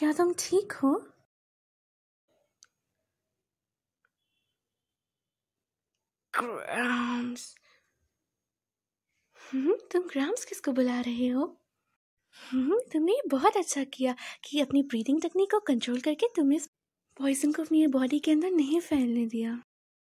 क्या तुम ठीक हो ग्राम्स हम्म, तुम ग्राम्स किसको बुला रहे हो हम्म, तुमने बहुत अच्छा किया कि अपनी ब्रीदिंग तकनीक को कंट्रोल करके तुमने पॉइजन को अपनी बॉडी के अंदर नहीं फैलने दिया